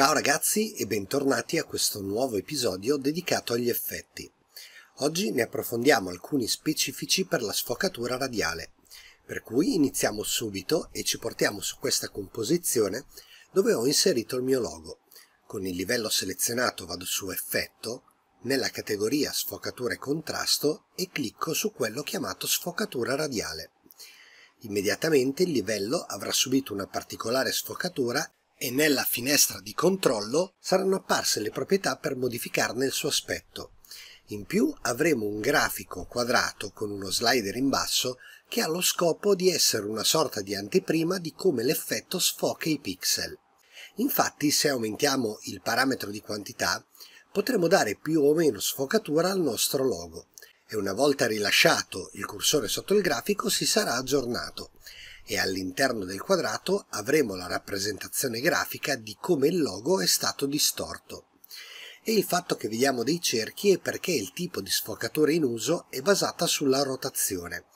Ciao ragazzi e bentornati a questo nuovo episodio dedicato agli effetti. Oggi ne approfondiamo alcuni specifici per la sfocatura radiale, per cui iniziamo subito e ci portiamo su questa composizione dove ho inserito il mio logo. Con il livello selezionato vado su Effetto, nella categoria Sfocatura e contrasto e clicco su quello chiamato sfocatura radiale. Immediatamente il livello avrà subito una particolare sfocatura e nella finestra di controllo saranno apparse le proprietà per modificarne il suo aspetto. In più avremo un grafico quadrato con uno slider in basso che ha lo scopo di essere una sorta di anteprima di come l'effetto sfoca i pixel. Infatti se aumentiamo il parametro di quantità potremo dare più o meno sfocatura al nostro logo e una volta rilasciato il cursore sotto il grafico si sarà aggiornato e all'interno del quadrato avremo la rappresentazione grafica di come il logo è stato distorto. E il fatto che vediamo dei cerchi è perché il tipo di sfocatore in uso è basata sulla rotazione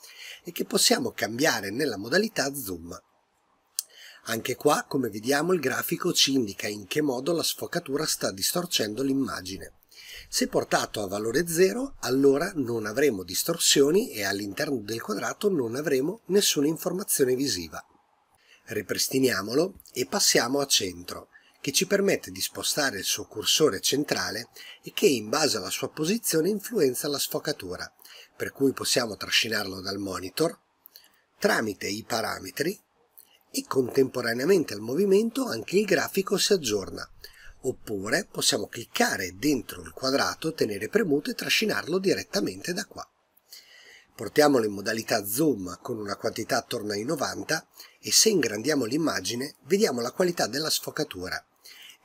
e che possiamo cambiare nella modalità zoom. Anche qua, come vediamo, il grafico ci indica in che modo la sfocatura sta distorcendo l'immagine. Se portato a valore 0, allora non avremo distorsioni e all'interno del quadrato non avremo nessuna informazione visiva. Ripristiniamolo e passiamo a centro, che ci permette di spostare il suo cursore centrale e che in base alla sua posizione influenza la sfocatura, per cui possiamo trascinarlo dal monitor tramite i parametri e contemporaneamente al movimento anche il grafico si aggiorna, oppure possiamo cliccare dentro il quadrato, tenere premuto e trascinarlo direttamente da qua. Portiamolo in modalità zoom con una quantità attorno ai 90 e se ingrandiamo l'immagine vediamo la qualità della sfocatura.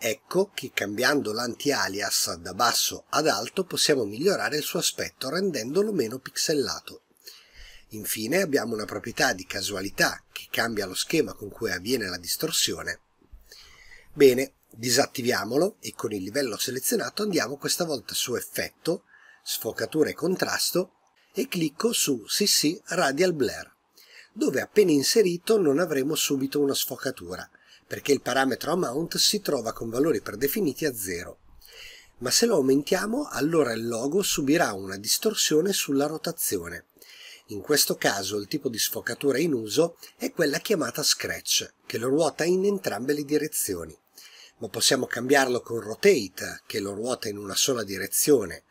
Ecco che cambiando l'anti-alias da basso ad alto possiamo migliorare il suo aspetto rendendolo meno pixellato. Infine abbiamo una proprietà di casualità che cambia lo schema con cui avviene la distorsione. Bene, Disattiviamolo e con il livello selezionato andiamo questa volta su Effetto, Sfocatura e Contrasto e clicco su CC Radial Blur, dove appena inserito non avremo subito una sfocatura, perché il parametro amount si trova con valori predefiniti a 0. Ma se lo aumentiamo, allora il logo subirà una distorsione sulla rotazione. In questo caso il tipo di sfocatura in uso è quella chiamata scratch, che lo ruota in entrambe le direzioni ma possiamo cambiarlo con rotate che lo ruota in una sola direzione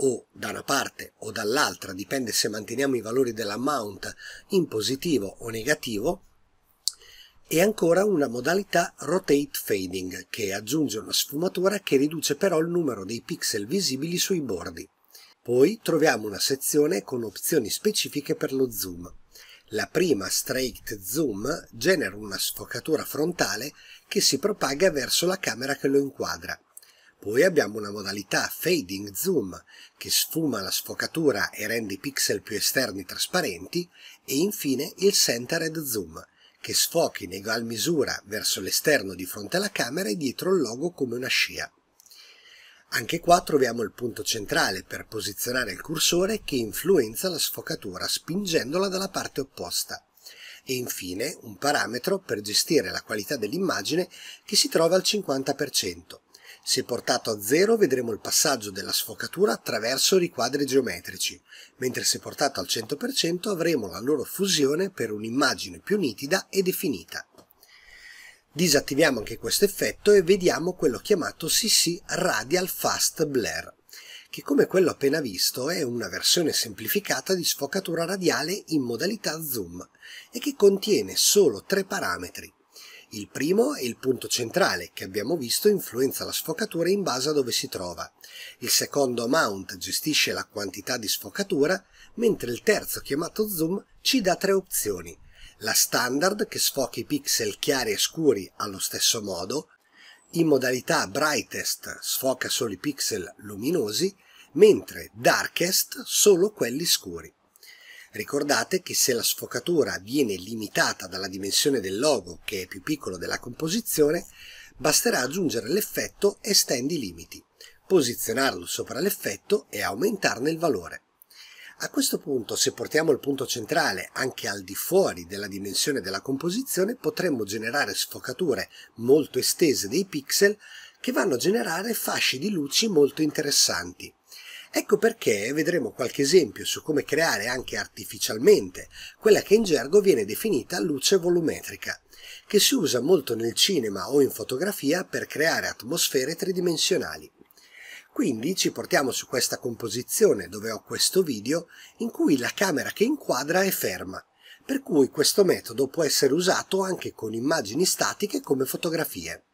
o da una parte o dall'altra, dipende se manteniamo i valori dell'amount in positivo o negativo, e ancora una modalità Rotate Fading che aggiunge una sfumatura che riduce però il numero dei pixel visibili sui bordi. Poi troviamo una sezione con opzioni specifiche per lo zoom. La prima Straight Zoom genera una sfocatura frontale che si propaga verso la camera che lo inquadra. Poi abbiamo una modalità fading zoom che sfuma la sfocatura e rende i pixel più esterni trasparenti e infine il centered zoom che sfoca in egual misura verso l'esterno di fronte alla camera e dietro il logo come una scia. Anche qua troviamo il punto centrale per posizionare il cursore che influenza la sfocatura spingendola dalla parte opposta e infine un parametro per gestire la qualità dell'immagine che si trova al 50%. Se portato a 0 vedremo il passaggio della sfocatura attraverso riquadri geometrici, mentre se portato al 100% avremo la loro fusione per un'immagine più nitida e definita. Disattiviamo anche questo effetto e vediamo quello chiamato CC Radial Fast Blur che come quello appena visto è una versione semplificata di sfocatura radiale in modalità zoom e che contiene solo tre parametri. Il primo è il punto centrale, che abbiamo visto influenza la sfocatura in base a dove si trova. Il secondo mount gestisce la quantità di sfocatura, mentre il terzo, chiamato zoom, ci dà tre opzioni. La standard, che sfoca i pixel chiari e scuri allo stesso modo, in modalità Brightest sfoca solo i pixel luminosi, mentre Darkest solo quelli scuri. Ricordate che se la sfocatura viene limitata dalla dimensione del logo, che è più piccolo della composizione, basterà aggiungere l'effetto Estendi limiti, posizionarlo sopra l'effetto e aumentarne il valore. A questo punto, se portiamo il punto centrale anche al di fuori della dimensione della composizione, potremmo generare sfocature molto estese dei pixel che vanno a generare fasci di luci molto interessanti. Ecco perché vedremo qualche esempio su come creare anche artificialmente quella che in gergo viene definita luce volumetrica, che si usa molto nel cinema o in fotografia per creare atmosfere tridimensionali. Quindi ci portiamo su questa composizione dove ho questo video in cui la camera che inquadra è ferma, per cui questo metodo può essere usato anche con immagini statiche come fotografie.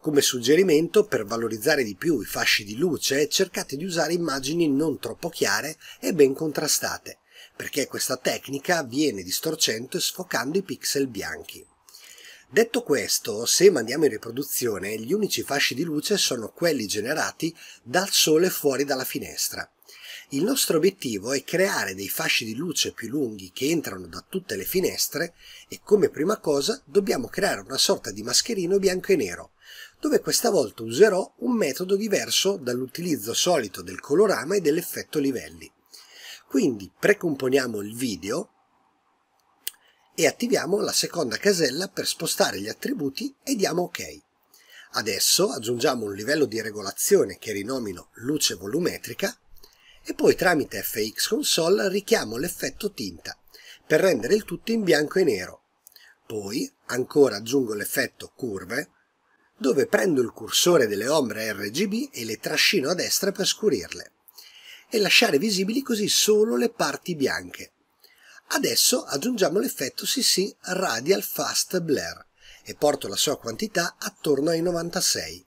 Come suggerimento, per valorizzare di più i fasci di luce, cercate di usare immagini non troppo chiare e ben contrastate, perché questa tecnica viene distorcendo e sfocando i pixel bianchi. Detto questo, se mandiamo in riproduzione, gli unici fasci di luce sono quelli generati dal sole fuori dalla finestra. Il nostro obiettivo è creare dei fasci di luce più lunghi che entrano da tutte le finestre e come prima cosa dobbiamo creare una sorta di mascherino bianco e nero, dove questa volta userò un metodo diverso dall'utilizzo solito del colorama e dell'effetto livelli. Quindi precomponiamo il video e attiviamo la seconda casella per spostare gli attributi e diamo ok. Adesso aggiungiamo un livello di regolazione che rinomino luce volumetrica e poi tramite FX Console richiamo l'effetto tinta per rendere il tutto in bianco e nero. Poi ancora aggiungo l'effetto curve dove prendo il cursore delle ombre RGB e le trascino a destra per scurirle e lasciare visibili così solo le parti bianche. Adesso aggiungiamo l'effetto CC Radial Fast Blur e porto la sua quantità attorno ai 96.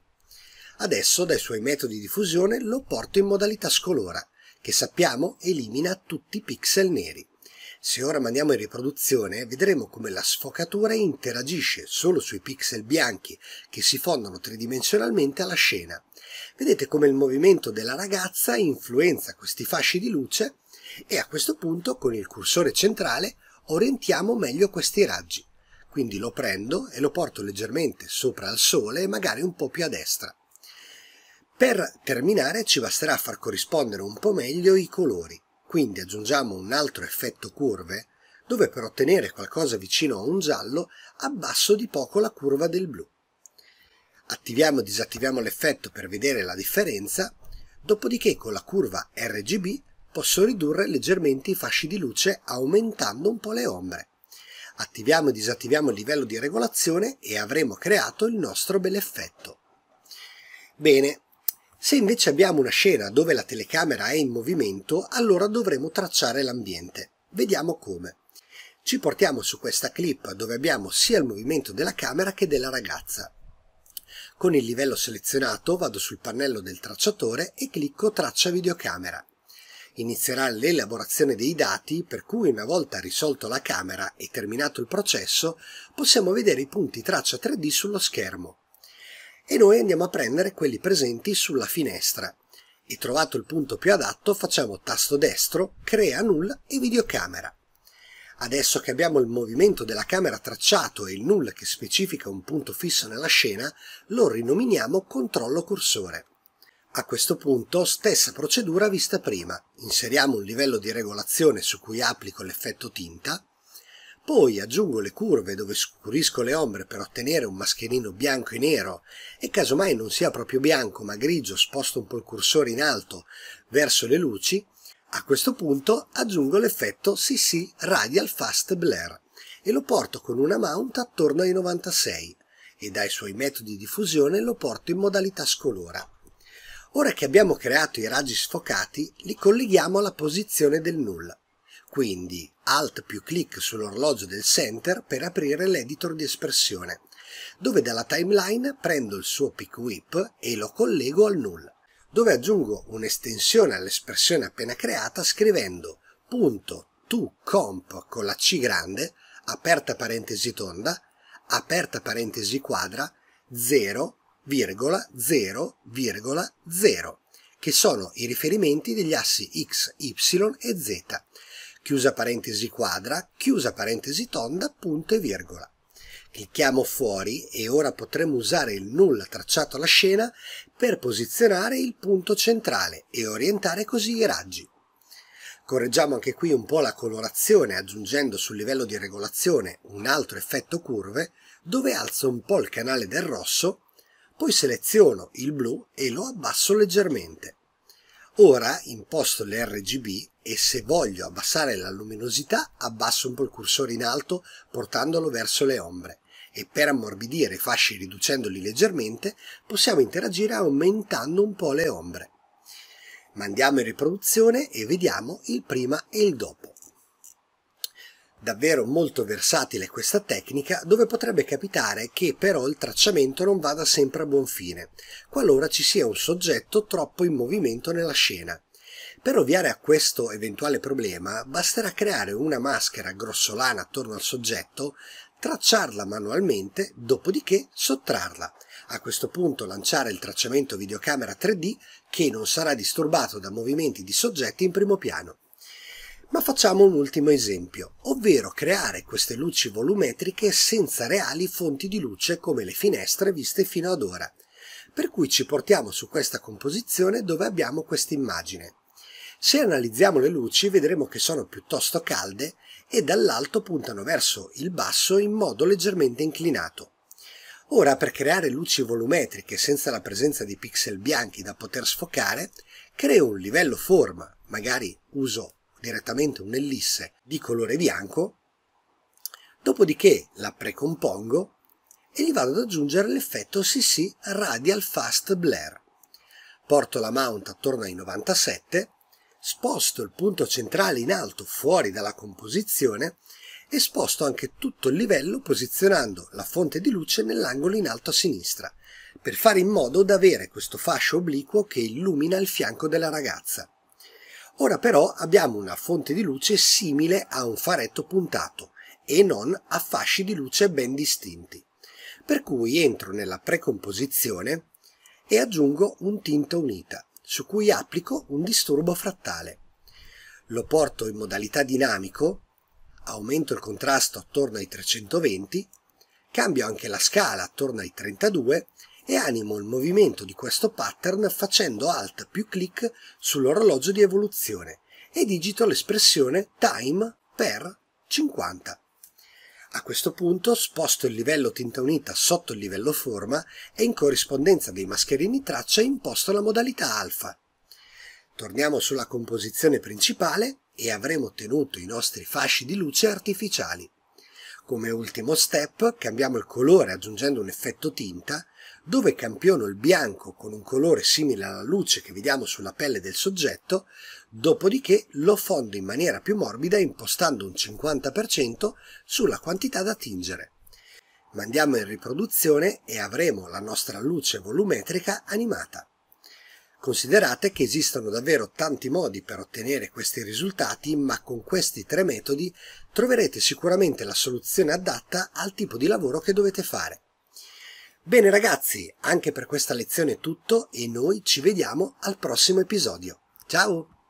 Adesso dai suoi metodi di fusione lo porto in modalità scolora, che sappiamo elimina tutti i pixel neri. Se ora mandiamo in riproduzione vedremo come la sfocatura interagisce solo sui pixel bianchi che si fondono tridimensionalmente alla scena. Vedete come il movimento della ragazza influenza questi fasci di luce e a questo punto con il cursore centrale orientiamo meglio questi raggi. Quindi lo prendo e lo porto leggermente sopra al sole e magari un po' più a destra. Per terminare ci basterà far corrispondere un po' meglio i colori, quindi aggiungiamo un altro effetto curve, dove per ottenere qualcosa vicino a un giallo abbasso di poco la curva del blu. Attiviamo e disattiviamo l'effetto per vedere la differenza, dopodiché con la curva RGB posso ridurre leggermente i fasci di luce aumentando un po' le ombre. Attiviamo e disattiviamo il livello di regolazione e avremo creato il nostro bel effetto. Bene, se invece abbiamo una scena dove la telecamera è in movimento, allora dovremo tracciare l'ambiente. Vediamo come. Ci portiamo su questa clip dove abbiamo sia il movimento della camera che della ragazza. Con il livello selezionato vado sul pannello del tracciatore e clicco traccia videocamera inizierà l'elaborazione dei dati per cui una volta risolto la camera e terminato il processo possiamo vedere i punti traccia 3D sullo schermo e noi andiamo a prendere quelli presenti sulla finestra e trovato il punto più adatto facciamo tasto destro, crea null e videocamera. Adesso che abbiamo il movimento della camera tracciato e il null che specifica un punto fisso nella scena, lo rinominiamo controllo cursore. A questo punto stessa procedura vista prima, inseriamo un livello di regolazione su cui applico l'effetto tinta, poi aggiungo le curve dove scurisco le ombre per ottenere un mascherino bianco e nero e casomai non sia proprio bianco ma grigio sposto un po' il cursore in alto verso le luci, a questo punto aggiungo l'effetto CC Radial Fast Blur e lo porto con una mount attorno ai 96 e dai suoi metodi di fusione lo porto in modalità scolora. Ora che abbiamo creato i raggi sfocati, li colleghiamo alla posizione del nulla. Quindi Alt più clic sull'orologio del Center per aprire l'editor di espressione, dove dalla timeline prendo il suo pick whip e lo collego al null, dove aggiungo un'estensione all'espressione appena creata scrivendo punto to comp con la C grande, aperta parentesi tonda, aperta parentesi quadra, 0 0,0,0, che sono i riferimenti degli assi x, y e z, chiusa parentesi quadra, chiusa parentesi tonda, punto e virgola. Clicchiamo fuori e ora potremo usare il nulla tracciato alla scena per posizionare il punto centrale e orientare così i raggi. Correggiamo anche qui un po' la colorazione aggiungendo sul livello di regolazione un altro effetto curve dove alzo un po' il canale del rosso poi seleziono il blu e lo abbasso leggermente. Ora imposto l'RGB e se voglio abbassare la luminosità abbasso un po' il cursore in alto portandolo verso le ombre e per ammorbidire i fasci riducendoli leggermente possiamo interagire aumentando un po' le ombre. Mandiamo in riproduzione e vediamo il prima e il dopo. Davvero molto versatile questa tecnica dove potrebbe capitare che però il tracciamento non vada sempre a buon fine, qualora ci sia un soggetto troppo in movimento nella scena. Per ovviare a questo eventuale problema basterà creare una maschera grossolana attorno al soggetto, tracciarla manualmente, dopodiché sottrarla. A questo punto lanciare il tracciamento videocamera 3D che non sarà disturbato da movimenti di soggetti in primo piano. Ma facciamo un ultimo esempio, ovvero creare queste luci volumetriche senza reali fonti di luce come le finestre viste fino ad ora. Per cui ci portiamo su questa composizione dove abbiamo questa immagine. Se analizziamo le luci vedremo che sono piuttosto calde e dall'alto puntano verso il basso in modo leggermente inclinato. Ora per creare luci volumetriche senza la presenza di pixel bianchi da poter sfocare, creo un livello forma, magari uso direttamente un'ellisse di colore bianco, dopodiché la precompongo e gli vado ad aggiungere l'effetto CC Radial Fast Blur. Porto la mount attorno ai 97, sposto il punto centrale in alto fuori dalla composizione e sposto anche tutto il livello posizionando la fonte di luce nell'angolo in alto a sinistra, per fare in modo da avere questo fascio obliquo che illumina il fianco della ragazza. Ora però abbiamo una fonte di luce simile a un faretto puntato e non a fasci di luce ben distinti. Per cui entro nella precomposizione e aggiungo un tinta unita, su cui applico un disturbo frattale. Lo porto in modalità dinamico, aumento il contrasto attorno ai 320, cambio anche la scala attorno ai 32 e animo il movimento di questo pattern facendo Alt più clic sull'orologio di evoluzione e digito l'espressione time per 50. A questo punto sposto il livello tinta unita sotto il livello forma e in corrispondenza dei mascherini traccia imposto la modalità alfa. Torniamo sulla composizione principale e avremo ottenuto i nostri fasci di luce artificiali. Come ultimo step cambiamo il colore aggiungendo un effetto tinta dove campiono il bianco con un colore simile alla luce che vediamo sulla pelle del soggetto, dopodiché lo fondo in maniera più morbida impostando un 50% sulla quantità da tingere. Mandiamo in riproduzione e avremo la nostra luce volumetrica animata. Considerate che esistono davvero tanti modi per ottenere questi risultati, ma con questi tre metodi troverete sicuramente la soluzione adatta al tipo di lavoro che dovete fare. Bene ragazzi, anche per questa lezione è tutto e noi ci vediamo al prossimo episodio. Ciao!